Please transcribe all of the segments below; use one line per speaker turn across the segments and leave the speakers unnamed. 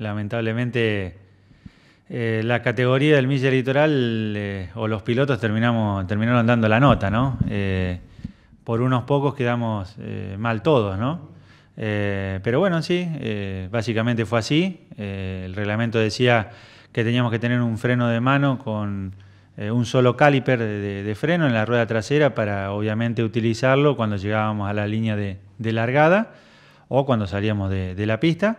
Lamentablemente, eh, la categoría del milla litoral eh, o los pilotos terminaron dando la nota, ¿no? Eh, por unos pocos quedamos mal todos, ¿no? pero bueno, sí, básicamente fue así. el reglamento decía que teníamos que tener un freno de mano con un solo caliper de, freno en la rueda trasera para obviamente utilizarlo cuando llegábamos a la línea de largada o cuando salíamos de, la pista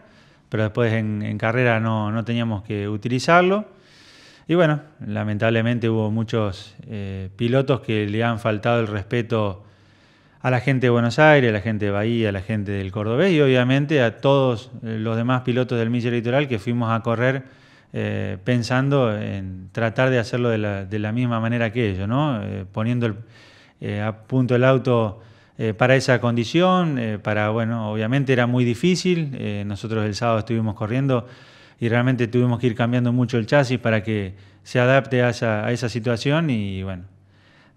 pero después en, carrera no, teníamos que utilizarlo. Y bueno, lamentablemente hubo muchos eh, pilotos que le han faltado el respeto a la gente de Buenos Aires, a la gente de Bahía, a la gente del Cordobés y obviamente a todos eh, los demás pilotos del Mille Litoral que fuimos a correr eh, pensando en tratar de hacerlo de la, misma manera que ellos, ¿no? poniendo a punto el auto eh, para esa condición, eh, para, bueno, obviamente era muy difícil, eh, nosotros el sábado estuvimos corriendo y realmente tuvimos que ir cambiando mucho el chasis para que se adapte a esa, situación y bueno,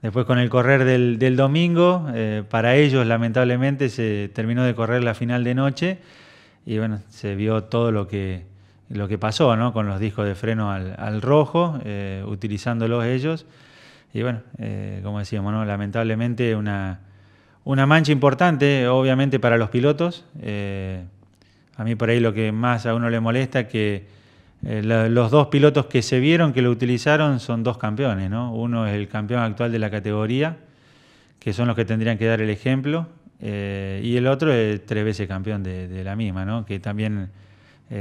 después con el correr del, domingo, para ellos lamentablemente se terminó de correr la final de noche y bueno, se vio todo lo que, lo que pasó ¿no? con los discos de freno al, rojo, utilizándolos ellos. Y bueno, como decíamos, ¿no? lamentablemente una, una mancha importante, obviamente, para los pilotos. Eh, a mí por ahí lo que más a uno le molesta que eh, los dos pilotos que se vieron, que lo utilizaron, son dos campeones. ¿no? Uno es el campeón actual de la categoría, que son los que tendrían que dar el ejemplo, eh, y el otro es tres veces campeón de, la misma, ¿no? que también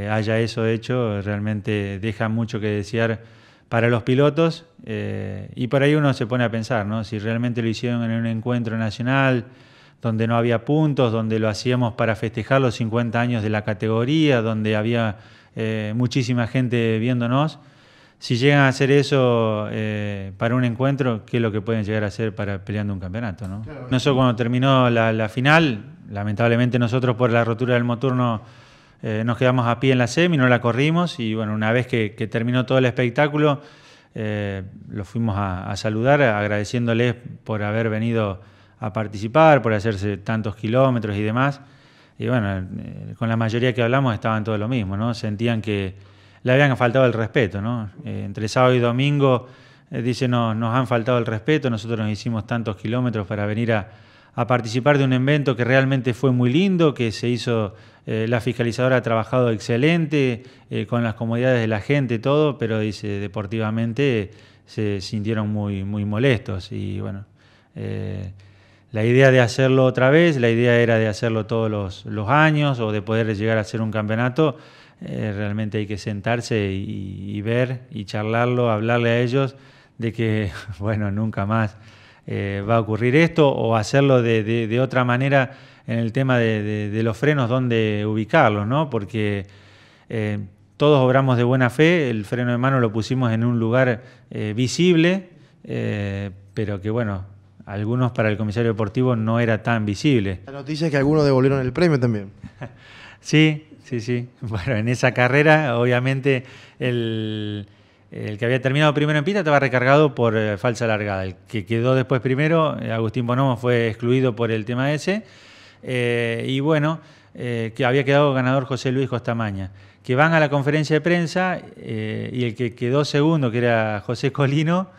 haya eso hecho realmente deja mucho que desear para los pilotos eh, y por ahí uno se pone a pensar, ¿no? Si realmente lo hicieron en un encuentro nacional donde no había puntos, donde lo hacíamos para festejar los 50 años de la categoría, donde había eh, muchísima gente viéndonos. Si llegan a hacer eso eh, para un encuentro, ¿qué es lo que pueden llegar a hacer para peleando un campeonato? ¿no? Claro, cuando terminó la, final, lamentablemente nosotros por la rotura del motor no eh, nos quedamos a pie en la semi, no la corrimos y bueno, una vez que, terminó todo el espectáculo, eh, fuimos a, saludar agradeciéndoles por haber venido a participar, por hacerse tantos kilómetros y demás. Y bueno, eh, con la mayoría que hablamos estaban todos lo mismo, ¿no? Sentían que le habían faltado el respeto, entre sábado y domingo, dice, no, nos han faltado el respeto, nosotros nos hicimos tantos kilómetros para venir a participar de un evento que realmente fue muy lindo, que se hizo eh, la fiscalizadora ha trabajado excelente, eh, con las comodidades de la gente, todo, pero dice, deportivamente se sintieron muy, muy molestos. Y bueno, eh, la idea de hacerlo otra vez, la idea era de hacerlo todos los, años o de poder llegar a hacer un campeonato. realmente hay que sentarse y ver y charlarlo, hablarle a ellos de que, bueno, nunca más. Eh, va a ocurrir esto o hacerlo de, otra manera en el tema de, los frenos, dónde ubicarlos, ¿no? Porque eh, todos obramos de buena fe, el freno de mano lo pusimos en un lugar eh, visible, pero que bueno, algunos para el comisario deportivo no era tan visible. La noticia es que algunos devolvieron el premio también. sí, sí, sí. Bueno, en esa carrera obviamente el el que había terminado primero en pista estaba recargado por eh, falsa largada. El que quedó después primero, eh, Agustín Bonomo, fue excluido por el tema ese. Eh, y bueno, que había quedado ganador José Luis Costamaña. Que van a la conferencia de prensa y el que quedó segundo, que era José Colino,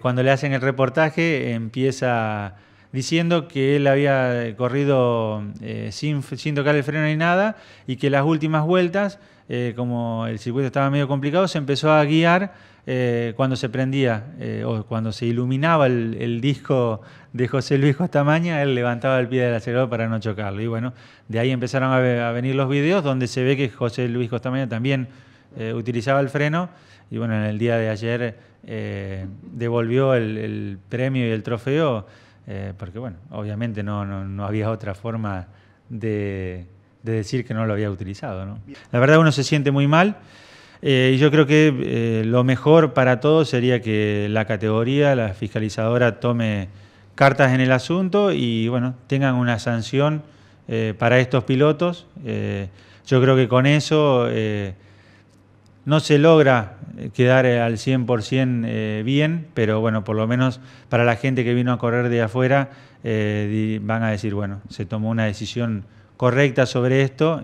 cuando le hacen el reportaje, empieza diciendo que él había eh, corrido eh, sin, tocar el freno ni nada y que las últimas vueltas, eh, como el circuito estaba medio complicado, se empezó a guiar cuando se prendía o cuando se iluminaba el, disco de José Luis Costamaña, él levantaba el pie del acelerador para no chocarlo. Y bueno, de ahí empezaron a, venir los videos donde se ve que José Luis Costamaña también utilizaba el freno y bueno, en el día de ayer devolvió el premio y el trofeo. Eh, porque bueno, obviamente no, había otra forma de, decir que no lo había utilizado. La verdad uno se siente muy mal eh, y yo creo que eh, lo mejor para todos sería que la categoría, la fiscalizadora, tome cartas en el asunto y bueno, tengan una sanción para estos pilotos. yo creo que con eso no se logra eh, quedar eh, al 100% eh, bien, pero bueno, por lo menos para la gente que vino a correr de afuera, van a decir, bueno, se tomó una decisión correcta sobre esto.